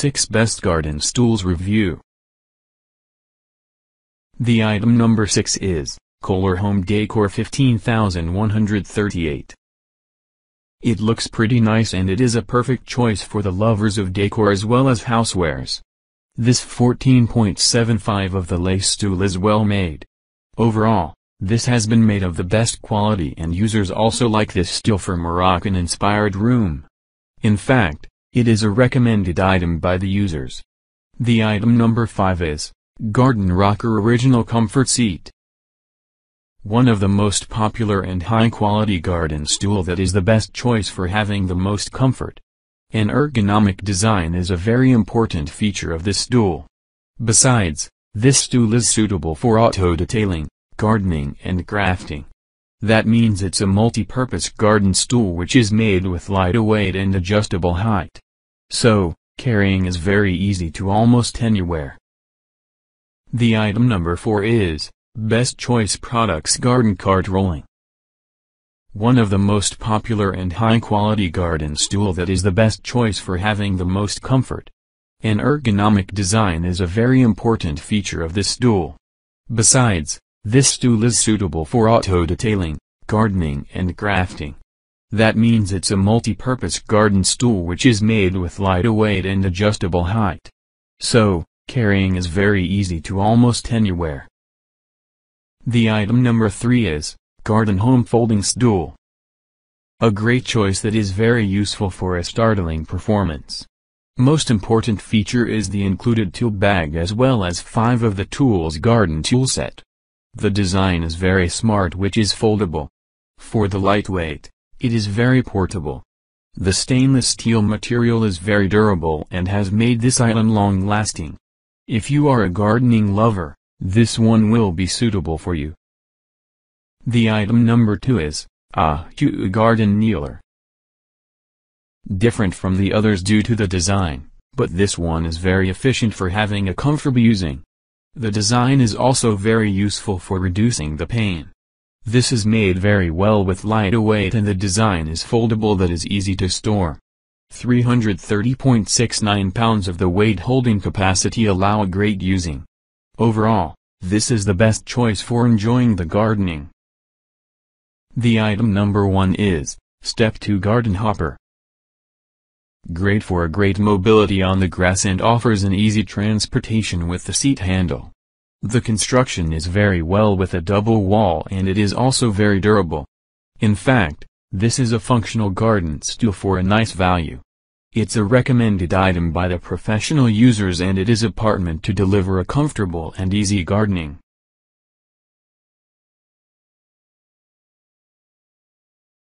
6 Best Garden Stools Review The item number 6 is, Kohler Home Decor 15138. It looks pretty nice and it is a perfect choice for the lovers of decor as well as housewares. This 14.75 of the lace stool is well made. Overall, this has been made of the best quality and users also like this stool for Moroccan-inspired room. In fact, it is a recommended item by the users. The item number 5 is, Garden Rocker Original Comfort Seat. One of the most popular and high-quality garden stool that is the best choice for having the most comfort. An ergonomic design is a very important feature of this stool. Besides, this stool is suitable for auto detailing, gardening and grafting. That means it's a multi-purpose garden stool which is made with lighter weight and adjustable height. So, carrying is very easy to almost anywhere. The item number 4 is, Best Choice Products Garden Cart Rolling. One of the most popular and high-quality garden stool that is the best choice for having the most comfort. An ergonomic design is a very important feature of this stool. Besides, this stool is suitable for auto detailing, gardening and grafting. That means it's a multi-purpose garden stool which is made with lighter weight and adjustable height. So, carrying is very easy to almost anywhere. The item number 3 is, Garden Home Folding Stool. A great choice that is very useful for a startling performance. Most important feature is the included tool bag as well as 5 of the tool's garden tool set. The design is very smart which is foldable. For the lightweight, it is very portable. The stainless steel material is very durable and has made this item long-lasting. If you are a gardening lover, this one will be suitable for you. The item number 2 is, a Hue Garden Kneeler. Different from the others due to the design, but this one is very efficient for having a comfortable using. The design is also very useful for reducing the pain. This is made very well with lightweight and the design is foldable that is easy to store. 330.69 pounds of the weight holding capacity allow a great using. Overall, this is the best choice for enjoying the gardening. The item number 1 is, Step 2 Garden Hopper. Great for a great mobility on the grass and offers an easy transportation with the seat handle. The construction is very well with a double wall and it is also very durable. In fact, this is a functional garden stool for a nice value. It's a recommended item by the professional users and it is a apartment to deliver a comfortable and easy gardening.